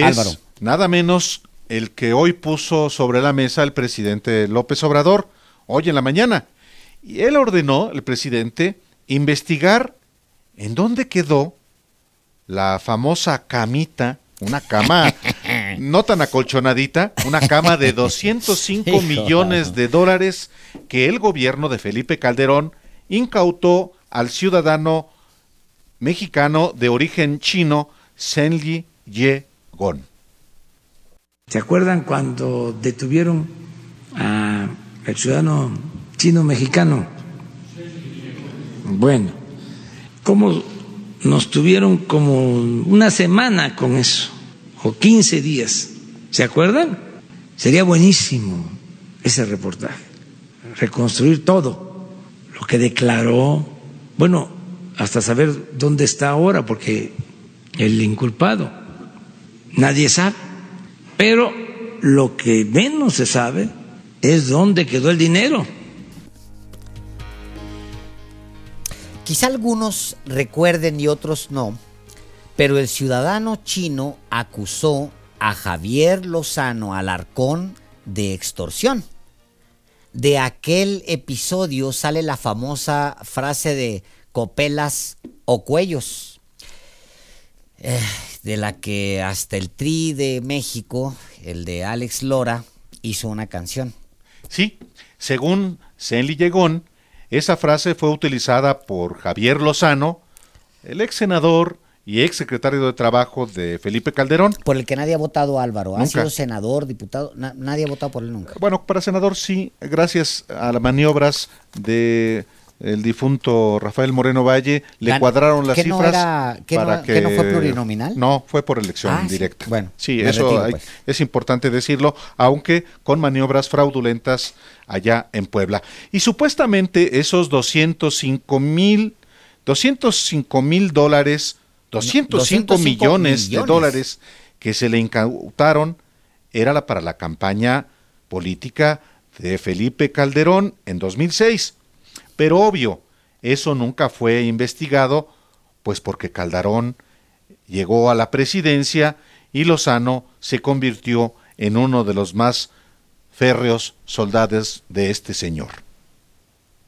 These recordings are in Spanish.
es nada menos el que hoy puso sobre la mesa el presidente López Obrador, hoy en la mañana. Y él ordenó, el presidente, investigar en dónde quedó la famosa camita, una cama no tan acolchonadita, una cama de 205 millones de dólares que el gobierno de Felipe Calderón incautó al ciudadano mexicano de origen chino, Senli Ye ¿Se acuerdan cuando detuvieron a el ciudadano chino mexicano? Bueno, ¿cómo nos tuvieron como una semana con eso? O 15 días. ¿Se acuerdan? Sería buenísimo ese reportaje. Reconstruir todo lo que declaró. Bueno, hasta saber dónde está ahora, porque el inculpado nadie sabe. Pero lo que menos se sabe es dónde quedó el dinero. Quizá algunos recuerden y otros no, pero el ciudadano chino acusó a Javier Lozano Alarcón de extorsión. De aquel episodio sale la famosa frase de copelas o cuellos. Eh, de la que hasta el Tri de México, el de Alex Lora, hizo una canción. Sí, según Senli Llegón, esa frase fue utilizada por Javier Lozano, el ex senador y ex secretario de Trabajo de Felipe Calderón. Por el que nadie ha votado Álvaro. Nunca. Ha sido senador, diputado, nadie ha votado por él nunca. Bueno, para senador sí, gracias a las maniobras de el difunto Rafael Moreno Valle, le cuadraron las cifras que para no, que, no fue plurinominal. No, fue por elección indirecta. Ah, directa. bueno, sí eso pues. es importante decirlo, aunque con maniobras fraudulentas allá en Puebla. Y supuestamente esos 205 mil, 205 mil dólares, 205, millones, de dólares que se le incautaron era para la campaña política de Felipe Calderón en 2006 pero obvio, eso nunca fue investigado, pues porque Calderón llegó a la presidencia y Lozano se convirtió en uno de los más férreos soldados de este señor.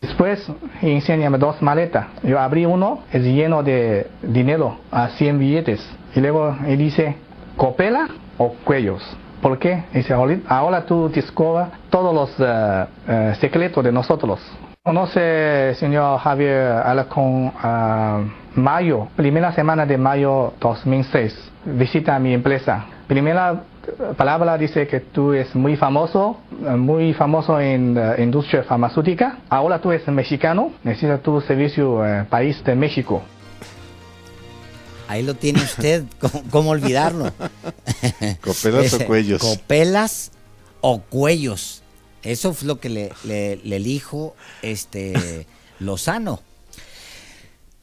Después enseñame dos maletas. Yo abrí uno, es lleno de dinero, a 100 billetes. Y luego él dice, copela o cuellos. ¿Por qué? Dice, ahora tú escobas todos los eh, eh, secretos de nosotros. Conoce, señor Javier Alacón uh, ah, mayo, primera semana de mayo 2006. Visita mi empresa. Primera eh, palabra dice que tú eres muy famoso, eh, muy famoso en industria farmacéutica. Ahora tú eres mexicano, necesitas tu servicio el eh, país de México. Ahí lo tiene usted, ¿cómo, cómo olvidarlo? ¿Copelas o cuellos? Copelas o cuellos. Eso es lo que le, elijo este, Lozano.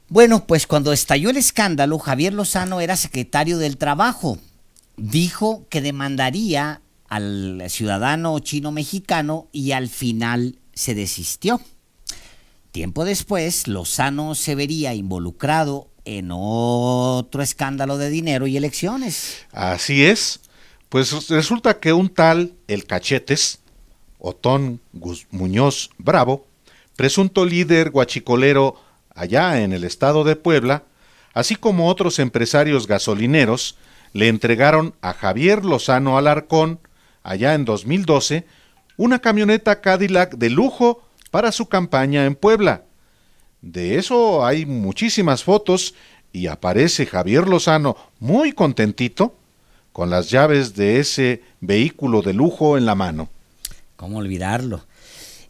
Bueno, pues cuando estalló el escándalo, Javier Lozano era secretario del Trabajo. Dijo que demandaría al ciudadano chino-mexicano y al final se desistió. Tiempo después, Lozano se vería involucrado en otro escándalo de dinero y elecciones. Así es. Pues resulta que un tal, el Cachetes, Otón Muñoz Bravo, presunto líder guachicolero allá en el estado de Puebla, así como otros empresarios gasolineros, le entregaron a Javier Lozano Alarcón, allá en 2012, una camioneta Cadillac de lujo para su campaña en Puebla. De eso hay muchísimas fotos y aparece Javier Lozano muy contentito con las llaves de ese vehículo de lujo en la mano. ¿Cómo olvidarlo?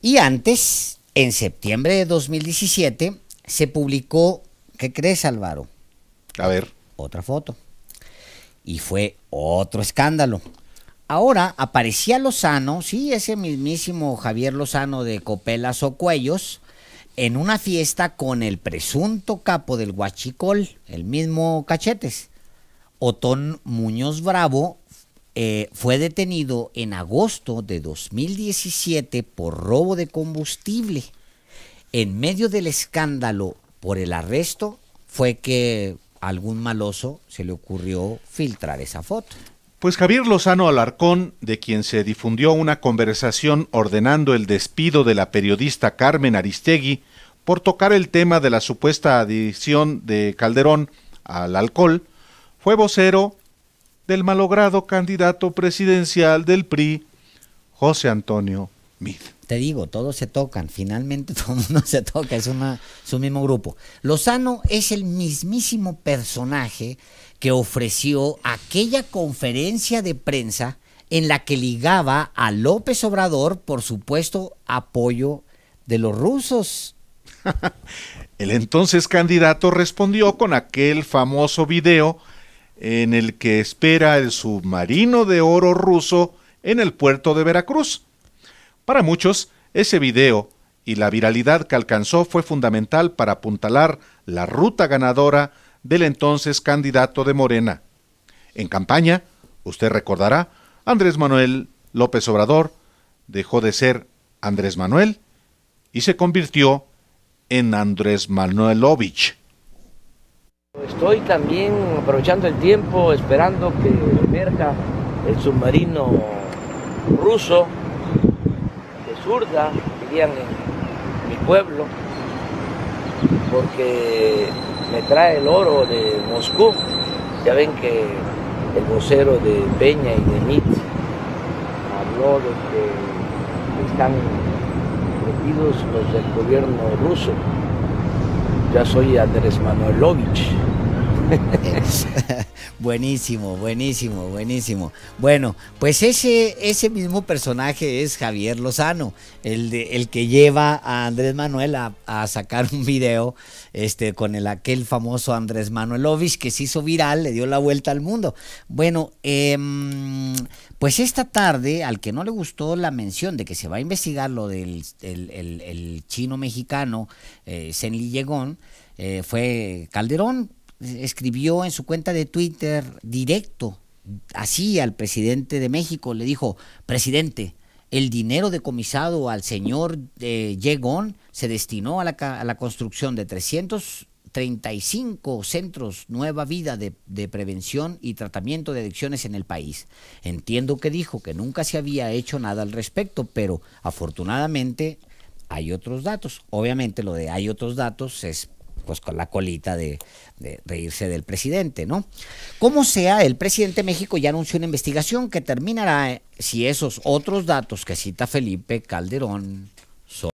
Y antes, en septiembre de 2017, se publicó, ¿qué crees Álvaro? A ver. Otra foto. Y fue otro escándalo. Ahora aparecía Lozano, sí, ese mismísimo Javier Lozano de Copelas o Cuellos, en una fiesta con el presunto capo del Huachicol, el mismo Cachetes. Otón Muñoz Bravo eh, fue detenido en agosto de 2017 por robo de combustible. En medio del escándalo por el arresto fue que algún maloso se le ocurrió filtrar esa foto. Pues Javier Lozano Alarcón, de quien se difundió una conversación ordenando el despido de la periodista Carmen Aristegui por tocar el tema de la supuesta adicción de Calderón al alcohol, fue vocero del malogrado candidato presidencial del PRI, José Antonio Mid. Te digo, todos se tocan, finalmente todo el mundo se toca, es, una, mismo grupo. Lozano es el mismísimo personaje que ofreció aquella conferencia de prensa en la que ligaba a López Obrador, por supuesto, apoyo de los rusos. el entonces candidato respondió con aquel famoso video en el que espera el submarino de oro ruso en el puerto de Veracruz. Para muchos, ese video y la viralidad que alcanzó fue fundamental para apuntalar la ruta ganadora del entonces candidato de Morena. En campaña, usted recordará, Andrés Manuel López Obrador dejó de ser Andrés Manuel y se convirtió en Andrés Manuelovich. Estoy también aprovechando el tiempo, esperando que emerja el submarino ruso de Zurda, dirían en mi pueblo, porque me trae el oro de Moscú. Ya ven que el vocero de Peña y de Nietzsche habló de que están metidos los del gobierno ruso. Ya soy Andrés Manuelovich. buenísimo, buenísimo, buenísimo. Bueno, pues ese, ese mismo personaje es Javier Lozano, el, de, el que lleva a Andrés Manuel a, sacar un video este, con el, aquel famoso Andrés Manuel Ovis que se hizo viral, le dio la vuelta al mundo. Bueno, em, pues esta tarde, al que no le gustó la mención de que se va a investigar lo del el, chino mexicano, Sen eh, eh, fue Calderón, escribió en su cuenta de Twitter directo, así al presidente de México, le dijo, presidente, el dinero decomisado al señor eh, Yegón se destinó a la, a la, construcción de 335 centros Nueva Vida de, de, prevención y tratamiento de adicciones en el país. Entiendo que dijo que nunca se había hecho nada al respecto, pero afortunadamente hay otros datos. Obviamente lo de hay otros datos es pues con la colita de, reírse del presidente, ¿no? Como sea, el presidente de México ya anunció una investigación que terminará eh, si esos otros datos que cita Felipe Calderón son...